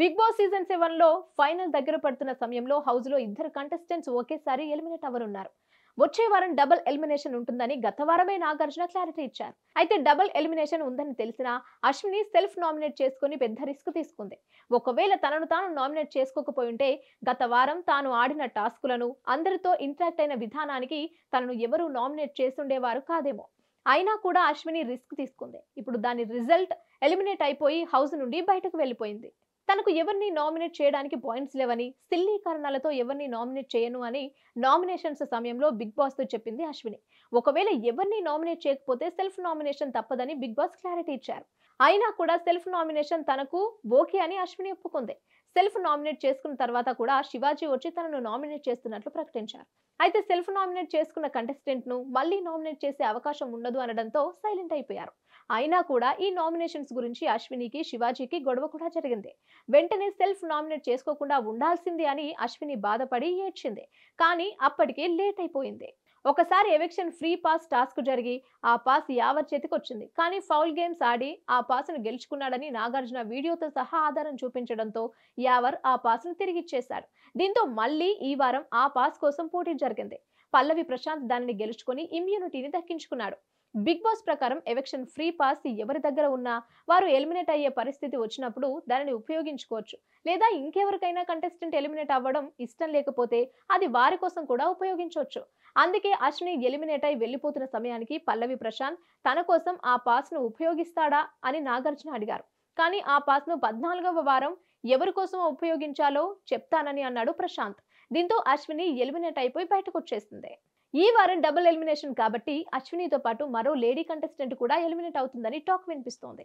big Boss season seven లో final దగ్గర పడుతున్న సమయంలో హౌస్ లో ఇద్దరు కంటెస్టెంట్స్ ఒకేసారి ఎలిమినేట్ అవ్వనున్నారు వచ్చే వారం డబుల్ ఎలిమినేషన్ ఉంటుందని గత వారమే నాగార్జున క్లారిటీ ఇచ్చారు అయితే డబుల్ ఎలిమినేషన్ ఉందని తెలిసిన అశ్విని సెల్ఫ్ నామినేట్ చేసుకుని పెద్ద రిస్క్ తీసుకుంది ఒకవేళ తనను తాను నామినేట్ చేసుకోకపోయింటే గత వారం తాను ఆడిన టాస్కులను అందరితో ఇంటరాక్ట్ అయిన విధానానికి తనను ఎవరూ నామినేట్ చేసుండేవారు కాదేమో అయినా కూడా అశ్విని రిస్క్ తీసుకుంది ఇప్పుడు దాని రిజల్ట్ ఎలిమినేట్ అయిపోయి హౌస్ నుండి బయటకు వెళ్ళిపోయింది తనకు ఎవరిని నామినేట్ చేయడానికి పాయింట్స్ లేవని సిల్లీ కారణాలతో ఎవరిని నామినేట్ చేయను అని నామినేషన్స్ సమయంలో బిగ్ బాస్తో చెప్పింది అశ్విని ఒకవేళ ఎవరిని నామినేట్ చేయకపోతే సెల్ఫ్ నామినేషన్ తప్పదని బిగ్ బాస్ క్లారిటీ ఇచ్చారు అయినా కూడా సెల్ఫ్ నామినేషన్ తనకు ఓకే అని అశ్విని ఒప్పుకుంది సెల్ఫ్ నామినేట్ చేసుకున్న తర్వాత కూడా శివాజీ వచ్చి తనను నామినేట్ చేస్తున్నట్లు ప్రకటించారు అయితే సెల్ఫ్ నామినేట్ చేసుకున్న కంటెస్టెంట్ ను మళ్ళీ నామినేట్ చేసే అవకాశం ఉండదు అనడంతో సైలెంట్ అయిపోయారు అయినా కూడా ఈ నామినేషన్స్ గురించి అశ్వినికి శివాజీకి గొడవ కూడా జరిగింది వెంటనే సెల్ఫ్ నామినేట్ చేసుకోకుండా ఉండాల్సింది అని అశ్విని బాధపడి ఏడ్చింది కానీ అప్పటికే లేట్ అయిపోయింది ఒకసారి ఎవిక్షన్ ఫ్రీ పాస్ టాస్క్ జరిగి ఆ పాస్ యావర్ చేతికొచ్చింది కానీ ఫౌల్ గేమ్స్ ఆడి ఆ పాస్ను గెలుచుకున్నాడని నాగార్జున వీడియోతో సహా ఆధారం చూపించడంతో యావర్ ఆ పాస్ను తిరిగిచ్చేశాడు దీంతో మళ్ళీ ఈ వారం ఆ పాస్ కోసం పోటీ జరిగింది పల్లవి ప్రశాంత్ దానిని గెలుచుకుని ఇమ్యూనిటీని దక్కించుకున్నాడు బిగ్ బాస్ ప్రకారం ఎవెక్షన్ ఫ్రీ పాస్ ఎవరి దగ్గర ఉన్నా వారు ఎలిమినేట్ అయ్యే పరిస్థితి వచ్చినప్పుడు దానిని ఉపయోగించుకోవచ్చు లేదా ఇంకెవరికైనా కంటెస్టెంట్ ఎలిమినేట్ అవ్వడం ఇష్టం లేకపోతే అది వారి కోసం కూడా ఉపయోగించవచ్చు అందుకే అశ్విని ఎలిమినేట్ అయి వెళ్ళిపోతున్న సమయానికి పల్లవి ప్రశాంత్ తన కోసం ఆ పాస్ను ఉపయోగిస్తాడా అని నాగార్జున అడిగారు కానీ ఆ పాస్ను పద్నాలుగవ వారం ఎవరి కోసం ఉపయోగించాలో చెప్తానని అన్నాడు ప్రశాంత్ దీంతో అశ్విని ఎలిమినేట్ అయిపోయి బయటకు వచ్చేసింది ఈ వారం డబుల్ ఎలిమినేషన్ కాబట్టి అశ్వినితో పాటు మరో లేడీ కంటెస్టెంట్ కూడా ఎలిమినేట్ అవుతుందని టాక్ వినిపిస్తోంది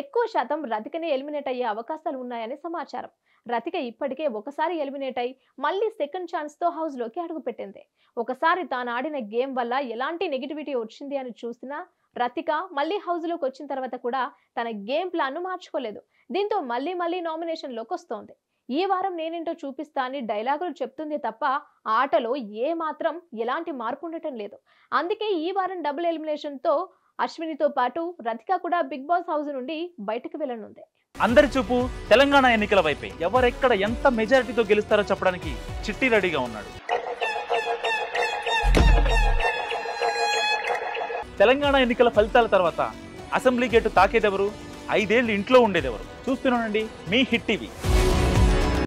ఎక్కువ శాతం రతికనే ఎలిమినేట్ అయ్యే అవకాశాలు ఉన్నాయని సమాచారం రతిక ఇప్పటికే ఒకసారి ఎలిమినేట్ అయి మళ్ళీ సెకండ్ ఛాన్స్తో హౌస్లోకి అడుగుపెట్టింది ఒకసారి తాను ఆడిన గేమ్ వల్ల ఎలాంటి నెగిటివిటీ వచ్చింది అని చూసినా రతిక మళ్ళీ హౌస్లోకి వచ్చిన తర్వాత కూడా తన గేమ్ ప్లాన్ను మార్చుకోలేదు దీంతో మళ్ళీ మళ్ళీ నామినేషన్లోకి వస్తోంది ఈ వారం నేనేంటో చూపిస్తా అని డైలాగులు చెప్తుంది తప్ప ఆటలో ఏ మాత్రం ఎలాంటి మార్పు ఉండటం లేదు అందుకే ఈ వారం డబుల్ ఎలిమినేషన్తో అశ్వినితో పాటు రతిక కూడా బిగ్ బాస్ హౌస్ నుండి బయటకు వెళ్ళనుంది అందరి చూపు తెలంగాణ ఎన్నికల వైపే ఎవరెక్కడ ఎంత మెజారిటీతో గెలుస్తారో చెప్పడానికి చిట్టి రెడీగా ఉన్నాడు తెలంగాణ ఎన్నికల ఫలితాల తర్వాత అసెంబ్లీ గేటు తాకేదెవరు ఐదేళ్ళు ఇంట్లో ఉండేదెవరు చూస్తున్నానండి మీ హిట్ టీవీ